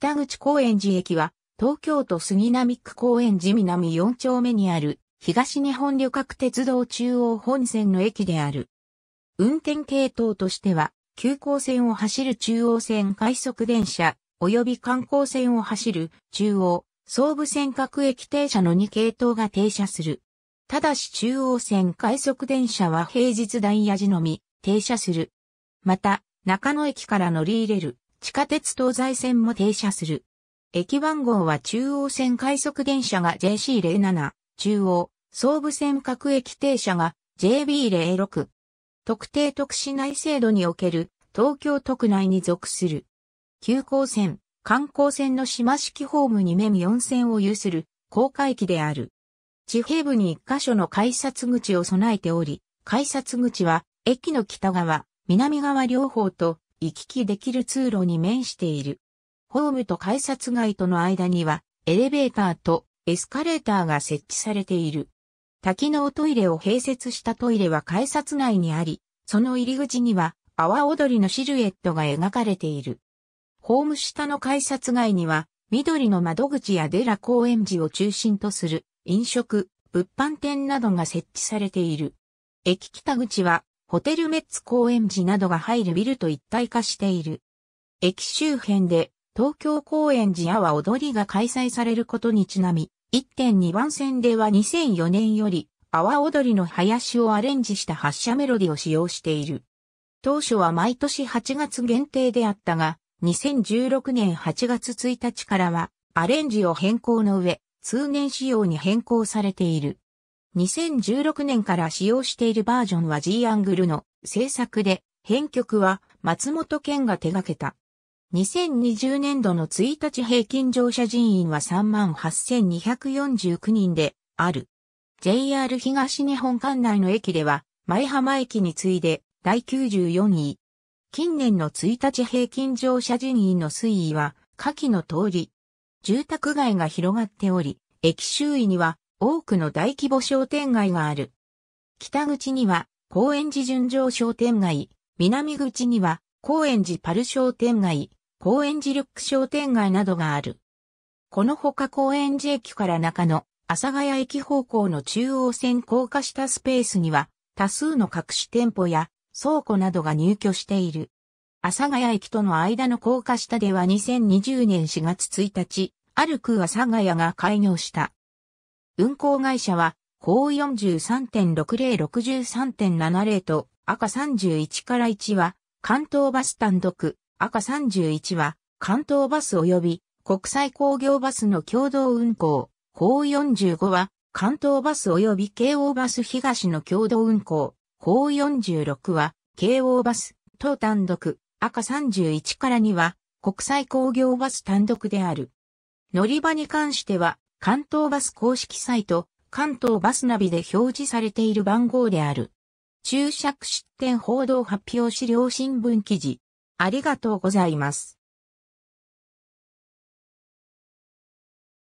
北口高円寺駅は、東京都杉並区高円寺南4丁目にある、東日本旅客鉄道中央本線の駅である。運転系統としては、急行線を走る中央線快速電車、及び観光線を走る中央、総武線各駅停車の2系統が停車する。ただし中央線快速電車は平日ダイヤ時のみ停車する。また、中野駅から乗り入れる地下鉄東西線も停車する。駅番号は中央線快速電車が JC07、中央、総武線各駅停車が JB06。特定特市内制度における東京都区内に属する。急行線、観光線の島式ホームにメミ4線を有する高架駅である。地平部に1箇所の改札口を備えており、改札口は駅の北側、南側両方と行き来できる通路に面している。ホームと改札街との間には、エレベーターとエスカレーターが設置されている。多機能トイレを併設したトイレは改札内にあり、その入り口には、阿波踊りのシルエットが描かれている。ホーム下の改札街には、緑の窓口やデラ公園寺を中心とする飲食、物販店などが設置されている。駅北口はホテルメッツ公園寺などが入るビルと一体化している。駅周辺で東京公園寺阿波踊りが開催されることにちなみ、1.2番線では2004年より阿波踊りの林をアレンジした発車メロディを使用している。当初は毎年8月限定であったが、2016年8月1日からはアレンジを変更の上、通年仕様に変更されている。2016年から使用しているバージョンは G アングルの制作で、編曲は松本健が手掛けた。2020年度の1日平均乗車人員は38,249人である。JR 東日本管内の駅では、前浜駅に次いで第94位。近年の1日平均乗車人員の推移は、下記の通り。住宅街が広がっており、駅周囲には多くの大規模商店街がある。北口には高円寺純情商店街、南口には高円寺パル商店街、高円寺ルック商店街などがある。このほか高円寺駅から中野、阿佐ヶ谷駅方向の中央線高架下スペースには多数の各種店舗や倉庫などが入居している。阿佐ヶ谷駅との間の高架下では2020年4月1日、ある空阿佐ヶ谷が開業した。運行会社は、高43.6063.70と赤31から1は関東バス単独、赤31は関東バス及び国際工業バスの共同運行、高45は関東バス及び京王バス東の共同運行、高46は京王バス、等単独、赤31から2は国際工業バス単独である。乗り場に関しては、関東バス公式サイト、関東バスナビで表示されている番号である。注釈出店報道発表資料新聞記事。ありがとうございます。